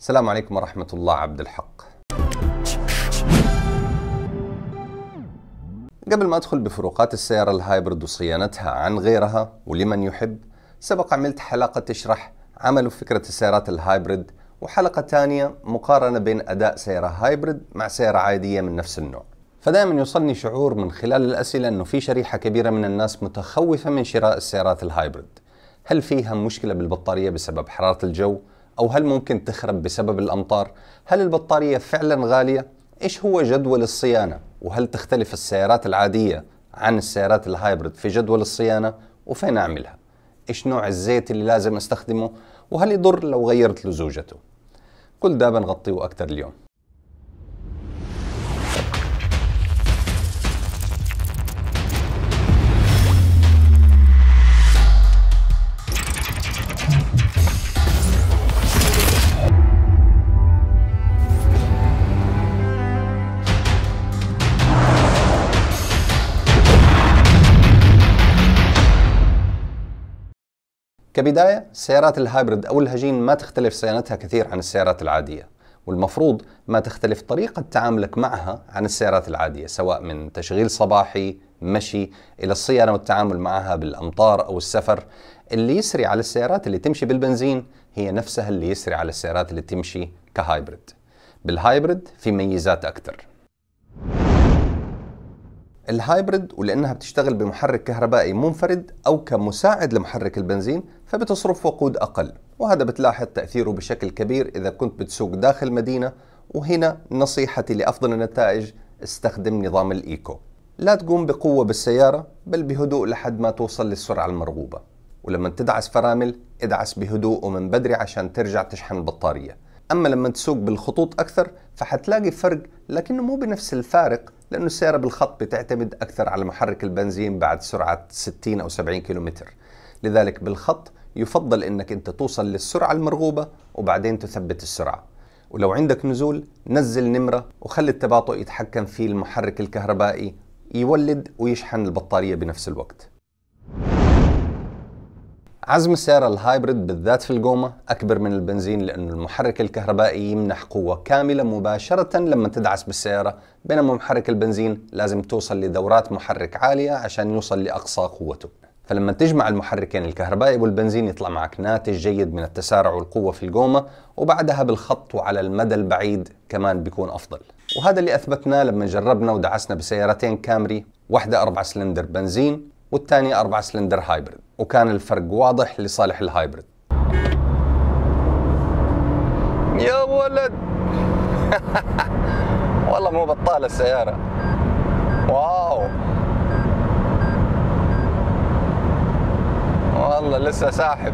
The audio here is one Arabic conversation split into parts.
السلام عليكم ورحمة الله عبد الحق قبل ما أدخل بفروقات السيارة الهايبرد وصيانتها عن غيرها ولمن يحب سبق عملت حلقة تشرح عمل فكرة السيارات الهايبرد وحلقة ثانية مقارنة بين أداء سيارة هايبرد مع سيارة عادية من نفس النوع فدائما يوصلني شعور من خلال الأسئلة أنه في شريحة كبيرة من الناس متخوفة من شراء السيارات الهايبرد هل فيها مشكلة بالبطارية بسبب حرارة الجو أو هل ممكن تخرب بسبب الأمطار؟ هل البطارية فعلا غالية؟ إيش هو جدول الصيانة؟ وهل تختلف السيارات العادية عن السيارات الهايبرد في جدول الصيانة؟ وفين أعملها؟ إيش نوع الزيت اللي لازم أستخدمه؟ وهل يضر لو غيرت لزوجته؟ كل ده بنغطيه أكثر اليوم كبداية سيارات الهايبرد أو الهجين ما تختلف صيانتها كثير عن السيارات العادية والمفروض ما تختلف طريقة تعاملك معها عن السيارات العادية سواء من تشغيل صباحي مشي إلى الصيانة والتعامل معها بالأمطار أو السفر اللي يسري على السيارات اللي تمشي بالبنزين هي نفسها اللي يسري على السيارات اللي تمشي كهايبرد بالهايبرد في ميزات أكثر الهايبرد ولأنها بتشتغل بمحرك كهربائي منفرد أو كمساعد لمحرك البنزين فبتصرف وقود أقل وهذا بتلاحظ تأثيره بشكل كبير إذا كنت بتسوق داخل مدينة وهنا نصيحتي لأفضل النتائج استخدم نظام الإيكو لا تقوم بقوة بالسيارة بل بهدوء لحد ما توصل للسرعة المرغوبة ولما تدعس فرامل ادعس بهدوء ومن بدري عشان ترجع تشحن البطارية اما لما تسوق بالخطوط اكثر فحتلاقي فرق لكنه مو بنفس الفارق لانه السياره بالخط بتعتمد اكثر على محرك البنزين بعد سرعه 60 او 70 كيلومتر لذلك بالخط يفضل انك انت توصل للسرعه المرغوبه وبعدين تثبت السرعه ولو عندك نزول نزل نمره وخلي التباطؤ يتحكم فيه المحرك الكهربائي يولد ويشحن البطاريه بنفس الوقت عزم السيارة الهايبرد بالذات في القومة أكبر من البنزين لأن المحرك الكهربائي يمنح قوة كاملة مباشرة لما تدعس بالسيارة بينما محرك البنزين لازم توصل لدورات محرك عالية عشان يوصل لأقصى قوته فلما تجمع المحركين الكهربائي والبنزين يطلع معك ناتج جيد من التسارع والقوة في القومة وبعدها بالخط وعلى المدى البعيد كمان بيكون أفضل وهذا اللي أثبتناه لما جربنا ودعسنا بسيارتين كامري واحدة أربع سلندر بنزين والثاني أربعة سلندر هايبرد وكان الفرق واضح لصالح الهايبرد يا ولد والله مو بطالة السيارة واو والله لسه ساحب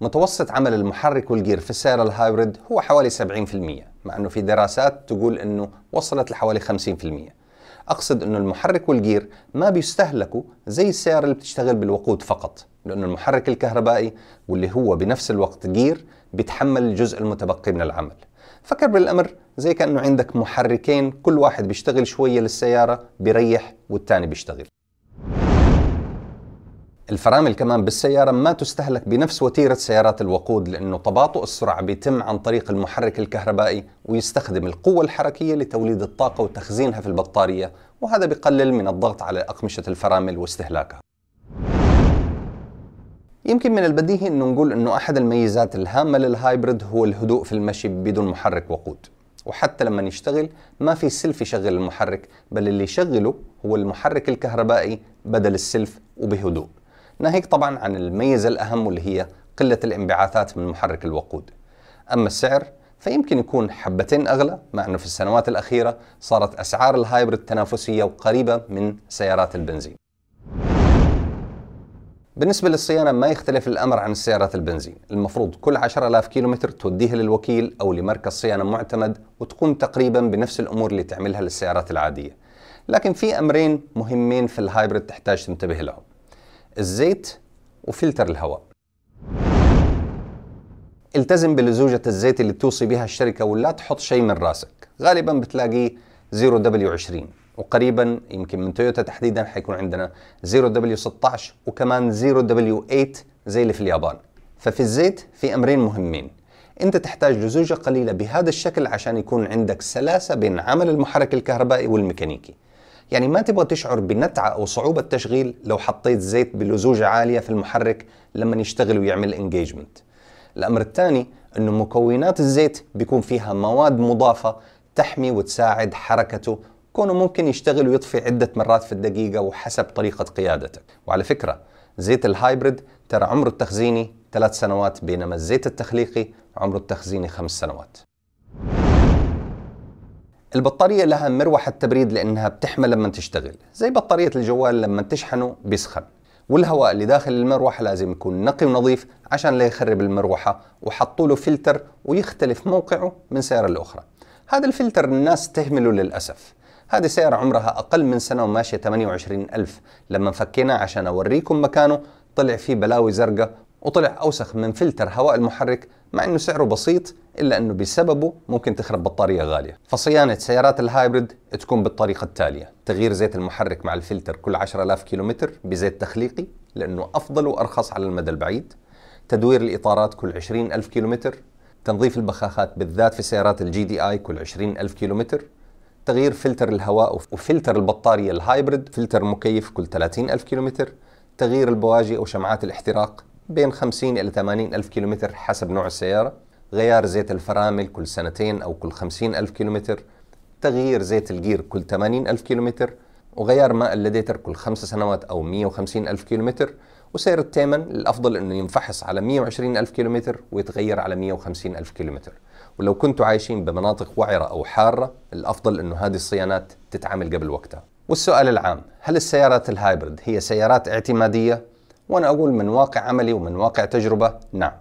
متوسط عمل المحرك والجير في السيارة الهايبرد هو حوالي 70% مع أنه في دراسات تقول أنه وصلت لحوالي 50% اقصد انه المحرك والجير ما بيستهلكوا زي السياره اللي بتشتغل بالوقود فقط لانه المحرك الكهربائي واللي هو بنفس الوقت جير بيتحمل الجزء المتبقي من العمل فكر بالامر زي كانه عندك محركين كل واحد بيشتغل شويه للسياره بيريح والثاني بيشتغل الفرامل كمان بالسيارة ما تستهلك بنفس وتيرة سيارات الوقود لأنه تباطؤ السرعة بيتم عن طريق المحرك الكهربائي ويستخدم القوة الحركية لتوليد الطاقة وتخزينها في البطارية وهذا بقلل من الضغط على أقمشة الفرامل واستهلاكها يمكن من البديهي أنه نقول أنه أحد الميزات الهامة للهايبرد هو الهدوء في المشي بدون محرك وقود وحتى لما يشتغل ما في سلف يشغل المحرك بل اللي يشغله هو المحرك الكهربائي بدل السلف وبهدوء ناهيك طبعا عن الميزة الأهم واللي هي قلة الانبعاثات من محرك الوقود أما السعر فيمكن يكون حبتين أغلى مع أنه في السنوات الأخيرة صارت أسعار الهايبرد تنافسية وقريبة من سيارات البنزين بالنسبة للصيانة ما يختلف الأمر عن السيارات البنزين المفروض كل 10000 كيلومتر توديها للوكيل أو لمركز صيانة معتمد وتقوم تقريبا بنفس الأمور اللي تعملها للسيارات العادية لكن في أمرين مهمين في الهايبرد تحتاج تنتبه لهم الزيت وفلتر الهواء التزم بلزوجة الزيت اللي بتوصي بها الشركة ولا تحط شيء من راسك غالبا بتلاقيه 0W20 وقريبا يمكن من تويوتا تحديدا حيكون عندنا 0W16 وكمان 0W8 زي اللي في اليابان ففي الزيت في أمرين مهمين انت تحتاج لزوجة قليلة بهذا الشكل عشان يكون عندك سلاسة بين عمل المحرك الكهربائي والميكانيكي يعني ما تبغى تشعر بنتعة أو صعوبة تشغيل لو حطيت زيت بلزوجة عالية في المحرك لما يشتغل ويعمل انجيجمنت الأمر الثاني أنه مكونات الزيت بيكون فيها مواد مضافة تحمي وتساعد حركته كونه ممكن يشتغل ويطفي عدة مرات في الدقيقة وحسب طريقة قيادتك وعلى فكرة زيت الهايبرد ترى عمره التخزيني ثلاث سنوات بينما الزيت التخليقي عمره التخزيني خمس سنوات البطارية لها مروحة تبريد لأنها بتحمى لما تشتغل زي بطارية الجوال لما تشحنه بيسخن والهواء اللي داخل المروحة لازم يكون نقي ونظيف عشان لا يخرب المروحة وحطوا له فلتر ويختلف موقعه من سيارة الأخرى هذا الفلتر الناس تهمله للأسف هذه سيارة عمرها أقل من سنة وماشية 28 ألف لما فكيناه عشان أوريكم مكانه طلع فيه بلاوي زرقاء وطلع أوسخ من فلتر هواء المحرك مع أنه سعره بسيط إلا أنه بسببه ممكن تخرب بطارية غالية فصيانة سيارات الهايبرد تكون بالطريقة التالية تغيير زيت المحرك مع الفلتر كل 10000 كيلومتر بزيت تخليقي لأنه أفضل وأرخص على المدى البعيد تدوير الإطارات كل 20000 كيلومتر تنظيف البخاخات بالذات في سيارات الجي دي آي كل 20000 كيلومتر تغيير فلتر الهواء وفلتر البطارية الهايبرد فلتر مكيف كل 30000 كيلومتر تغيير البواجي أو شمعات الاحتراق بين 50 إلى 80 ألف كيلومتر حسب نوع السيارة غيار زيت الفرامل كل سنتين أو كل 50 ألف كيلومتر تغيير زيت الجير كل 80 ألف كيلومتر وغيار ماء الليتر كل خمس سنوات أو 150 ألف كيلومتر وسير التيمن الأفضل أنه ينفحص على 120 ألف كيلومتر ويتغير على 150 ألف كيلومتر ولو كنتوا عايشين بمناطق وعرة أو حارة الأفضل أنه هذه الصيانات تتعامل قبل وقتها والسؤال العام هل السيارات الهايبرد هي سيارات اعتمادية وأنا أقول من واقع عملي ومن واقع تجربة نعم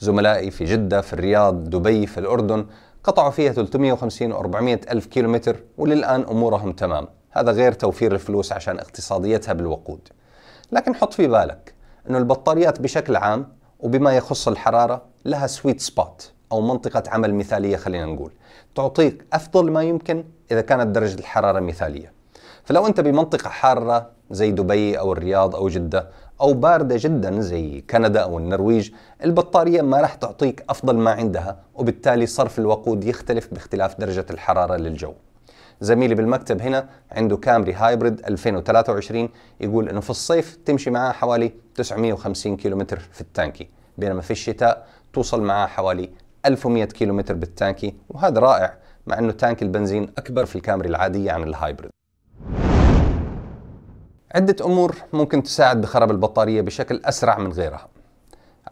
زملائي في جدة في الرياض دبي في الأردن قطعوا فيها 350 و 400 ألف كيلومتر وللآن أمورهم تمام هذا غير توفير الفلوس عشان اقتصاديتها بالوقود لكن حط في بالك أن البطاريات بشكل عام وبما يخص الحرارة لها سويت سبوت أو منطقة عمل مثالية خلينا نقول تعطيك أفضل ما يمكن إذا كانت درجة الحرارة مثالية فلو أنت بمنطقة حارة زي دبي أو الرياض أو جدة أو باردة جدا زي كندا أو النرويج البطارية ما راح تعطيك أفضل ما عندها وبالتالي صرف الوقود يختلف باختلاف درجة الحرارة للجو زميلي بالمكتب هنا عنده كامري هايبرد 2023 يقول انه في الصيف تمشي معاه حوالي 950 كيلومتر في التانكي بينما في الشتاء توصل معاه حوالي 1100 كيلومتر بالتانكي وهذا رائع مع انه تانك البنزين اكبر في الكامري العاديه عن الهايبرد عدة أمور ممكن تساعد بخرب البطارية بشكل أسرع من غيرها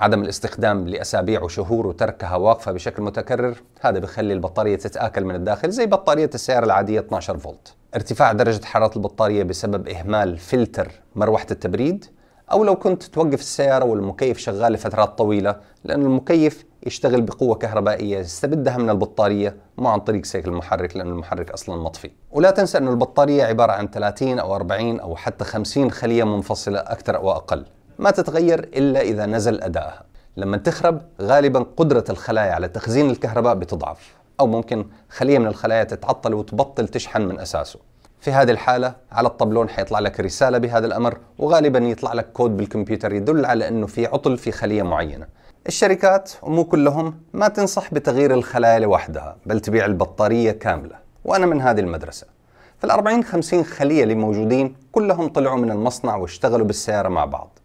عدم الاستخدام لأسابيع وشهور وتركها واقفة بشكل متكرر هذا بخلي البطارية تتآكل من الداخل زي بطارية السيارة العادية 12 فولت ارتفاع درجة حرارة البطارية بسبب إهمال فلتر مروحة التبريد أو لو كنت توقف السيارة والمكيف شغال لفترات طويلة لأن المكيف يشتغل بقوة كهربائية يستبدها من البطارية مو عن طريق سيكل المحرك لأن المحرك أصلا مطفي ولا تنسى أن البطارية عبارة عن 30 أو 40 أو حتى 50 خلية منفصلة أكثر أو أقل ما تتغير إلا إذا نزل أدائها لما تخرب غالبا قدرة الخلايا على تخزين الكهرباء بتضعف أو ممكن خلية من الخلايا تتعطل وتبطل تشحن من أساسه في هذه الحالة على الطبلون حيطلع لك رسالة بهذا الأمر وغالبا يطلع لك كود بالكمبيوتر يدل على أنه في عطل في خلية معينة الشركات ومو كلهم ما تنصح بتغيير الخلايا لوحدها بل تبيع البطارية كاملة وأنا من هذه المدرسة فالأربعين خمسين خلية اللي موجودين كلهم طلعوا من المصنع واشتغلوا بالسيارة مع بعض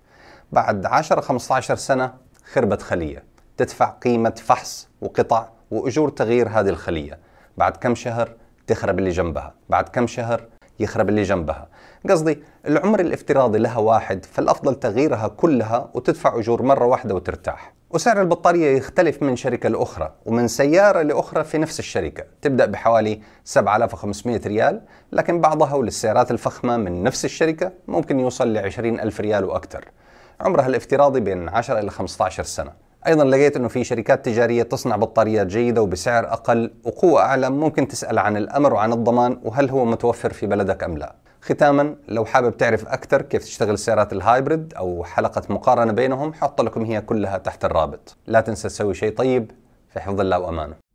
بعد 10 15 سنة خربت خلية تدفع قيمة فحص وقطع وأجور تغيير هذه الخلية بعد كم شهر تخرب اللي جنبها بعد كم شهر يخرب اللي جنبها قصدي العمر الافتراضي لها واحد فالأفضل تغييرها كلها وتدفع أجور مرة واحدة وترتاح وسعر البطارية يختلف من شركة لأخرى ومن سيارة لأخرى في نفس الشركة تبدأ بحوالي 7500 ريال لكن بعضها وللسيارات الفخمة من نفس الشركة ممكن يوصل ل 20000 ريال وأكثر عمرها الافتراضي بين 10 إلى 15 سنة ايضا لقيت انه في شركات تجاريه تصنع بطاريات جيده وبسعر اقل وقوه اعلى ممكن تسال عن الامر وعن الضمان وهل هو متوفر في بلدك ام لا ختاما لو حابب تعرف اكثر كيف تشتغل السيارات الهايبرد او حلقه مقارنه بينهم حط لكم هي كلها تحت الرابط لا تنسى تسوي شيء طيب في حفظ الله وامانه